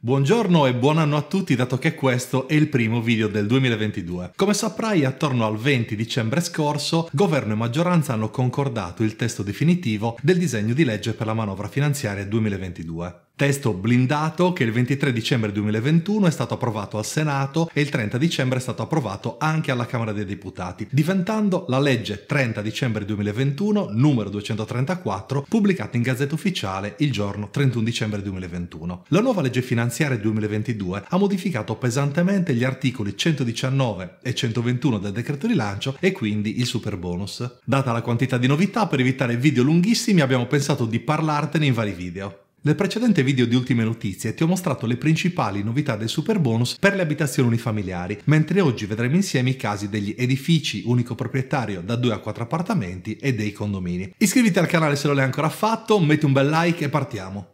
Buongiorno e buon anno a tutti dato che questo è il primo video del 2022. Come saprai attorno al 20 dicembre scorso governo e maggioranza hanno concordato il testo definitivo del disegno di legge per la manovra finanziaria 2022 testo blindato che il 23 dicembre 2021 è stato approvato al Senato e il 30 dicembre è stato approvato anche alla Camera dei Deputati, diventando la legge 30 dicembre 2021 numero 234 pubblicata in Gazzetta Ufficiale il giorno 31 dicembre 2021. La nuova legge finanziaria 2022 ha modificato pesantemente gli articoli 119 e 121 del decreto rilancio e quindi il super bonus. Data la quantità di novità per evitare video lunghissimi abbiamo pensato di parlartene in vari video. Nel precedente video di Ultime Notizie ti ho mostrato le principali novità del super bonus per le abitazioni unifamiliari, mentre oggi vedremo insieme i casi degli edifici unico proprietario da 2 a 4 appartamenti e dei condomini. Iscriviti al canale se non l'hai ancora fatto, metti un bel like e partiamo!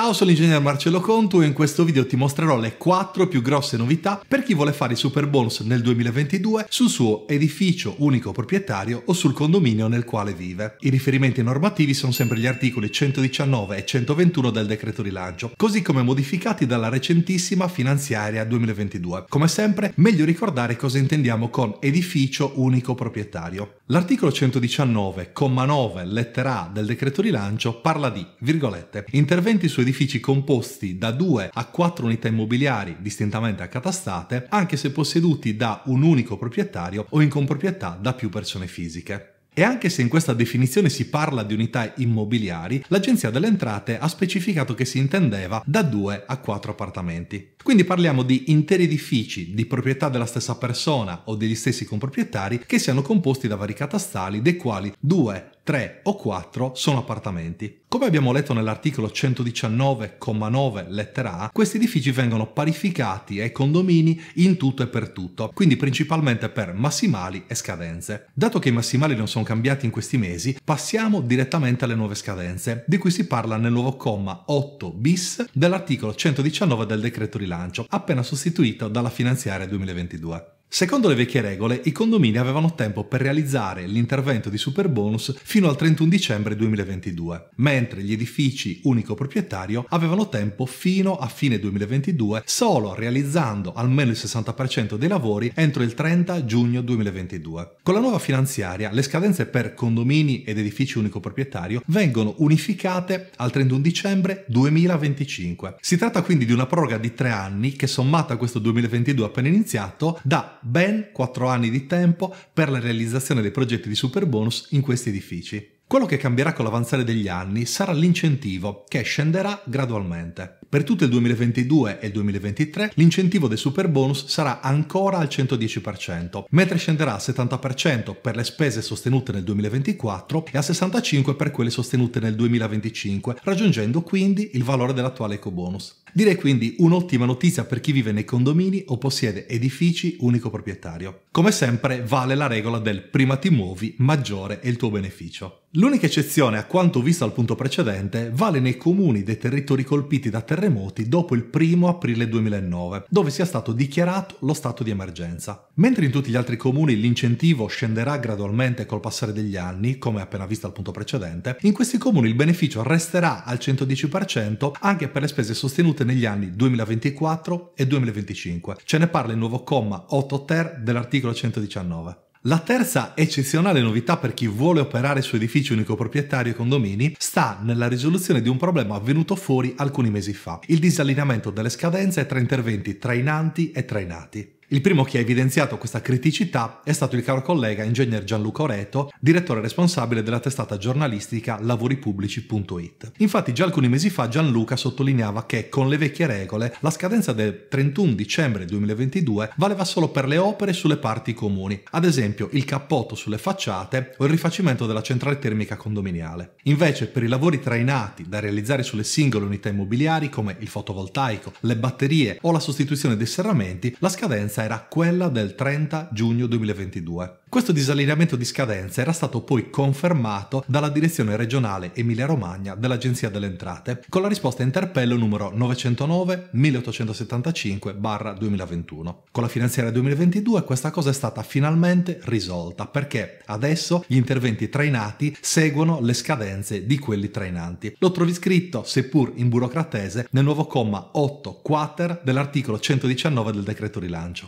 Ciao, sono l'ingegnere Marcello Contu e in questo video ti mostrerò le 4 più grosse novità per chi vuole fare i super bonus nel 2022 sul suo edificio unico proprietario o sul condominio nel quale vive. I riferimenti normativi sono sempre gli articoli 119 e 121 del decreto rilancio, così come modificati dalla recentissima finanziaria 2022. Come sempre, meglio ricordare cosa intendiamo con edificio unico proprietario. L'articolo 119,9 lettera A del decreto rilancio parla di, virgolette, interventi su edifici edifici composti da 2 a 4 unità immobiliari distintamente accatastate, anche se posseduti da un unico proprietario o in comproprietà da più persone fisiche. E anche se in questa definizione si parla di unità immobiliari, l'Agenzia delle Entrate ha specificato che si intendeva da 2 a 4 appartamenti. Quindi parliamo di interi edifici di proprietà della stessa persona o degli stessi comproprietari che siano composti da vari catastali, dei quali 2 3 o 4 sono appartamenti. Come abbiamo letto nell'articolo 119,9 lettera A, questi edifici vengono parificati ai condomini in tutto e per tutto, quindi principalmente per massimali e scadenze. Dato che i massimali non sono cambiati in questi mesi, passiamo direttamente alle nuove scadenze, di cui si parla nel nuovo comma 8 bis dell'articolo 119 del decreto rilancio, appena sostituito dalla finanziaria 2022. Secondo le vecchie regole, i condomini avevano tempo per realizzare l'intervento di Superbonus fino al 31 dicembre 2022, mentre gli edifici unico proprietario avevano tempo fino a fine 2022 solo realizzando almeno il 60% dei lavori entro il 30 giugno 2022. Con la nuova finanziaria, le scadenze per condomini ed edifici unico proprietario vengono unificate al 31 dicembre 2025. Si tratta quindi di una proroga di tre anni che sommata a questo 2022 appena iniziato dà ben 4 anni di tempo per la realizzazione dei progetti di superbonus in questi edifici. Quello che cambierà con l'avanzare degli anni sarà l'incentivo, che scenderà gradualmente. Per tutto il 2022 e il 2023 l'incentivo del super bonus sarà ancora al 110%, mentre scenderà al 70% per le spese sostenute nel 2024 e al 65% per quelle sostenute nel 2025, raggiungendo quindi il valore dell'attuale ecobonus. Direi quindi un'ottima notizia per chi vive nei condomini o possiede edifici unico proprietario. Come sempre vale la regola del prima ti muovi, maggiore è il tuo beneficio. L'unica eccezione a quanto visto al punto precedente vale nei comuni dei territori colpiti da terremoti dopo il 1 aprile 2009, dove sia stato dichiarato lo stato di emergenza. Mentre in tutti gli altri comuni l'incentivo scenderà gradualmente col passare degli anni, come appena visto al punto precedente, in questi comuni il beneficio resterà al 110% anche per le spese sostenute avvenute negli anni 2024 e 2025. Ce ne parla il nuovo comma 8 ter dell'articolo 119. La terza eccezionale novità per chi vuole operare su edifici unico proprietario e condomini sta nella risoluzione di un problema avvenuto fuori alcuni mesi fa, il disallineamento delle scadenze tra interventi trainanti e trainati. Il primo che ha evidenziato questa criticità è stato il caro collega ingegner Gianluca Oreto, direttore responsabile della testata giornalistica lavoriPubblici.it. Infatti già alcuni mesi fa Gianluca sottolineava che con le vecchie regole la scadenza del 31 dicembre 2022 valeva solo per le opere sulle parti comuni, ad esempio il cappotto sulle facciate o il rifacimento della centrale termica condominiale. Invece per i lavori trainati da realizzare sulle singole unità immobiliari come il fotovoltaico, le batterie o la sostituzione dei serramenti, la scadenza scadenza era quella del 30 giugno 2022. Questo disallineamento di scadenza era stato poi confermato dalla direzione regionale Emilia-Romagna dell'Agenzia delle Entrate con la risposta interpello numero 909-1875-2021. Con la finanziaria 2022 questa cosa è stata finalmente risolta perché adesso gli interventi trainati seguono le scadenze di quelli trainanti. Lo trovi scritto, seppur in burocratese, nel nuovo comma 8 quater dell'articolo 119 del decreto rilancio.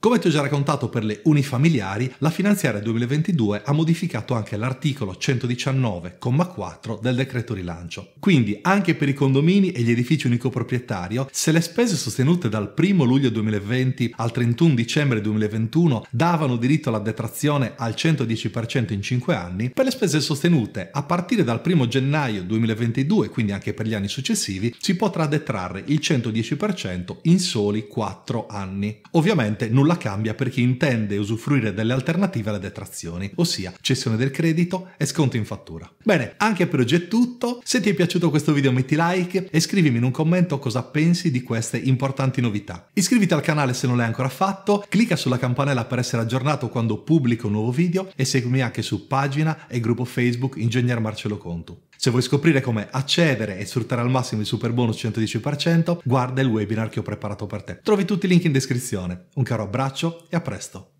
Come ti ho già raccontato per le unifamiliari, la finanziaria 2022 ha modificato anche l'articolo 119,4 del decreto rilancio. Quindi anche per i condomini e gli edifici unicoproprietario, se le spese sostenute dal 1 luglio 2020 al 31 dicembre 2021 davano diritto alla detrazione al 110% in 5 anni, per le spese sostenute a partire dal 1 gennaio 2022, quindi anche per gli anni successivi, si potrà detrarre il 110% in soli 4 anni. Ovviamente nulla la cambia per chi intende usufruire delle alternative alle detrazioni, ossia cessione del credito e sconto in fattura. Bene, anche per oggi è tutto. Se ti è piaciuto questo video metti like e scrivimi in un commento cosa pensi di queste importanti novità. Iscriviti al canale se non l'hai ancora fatto, clicca sulla campanella per essere aggiornato quando pubblico un nuovo video e seguimi anche su pagina e gruppo Facebook Ingegner Marcello Contu. Se vuoi scoprire come accedere e sfruttare al massimo il super bonus 110%, guarda il webinar che ho preparato per te. Trovi tutti i link in descrizione. Un caro abbraccio e a presto!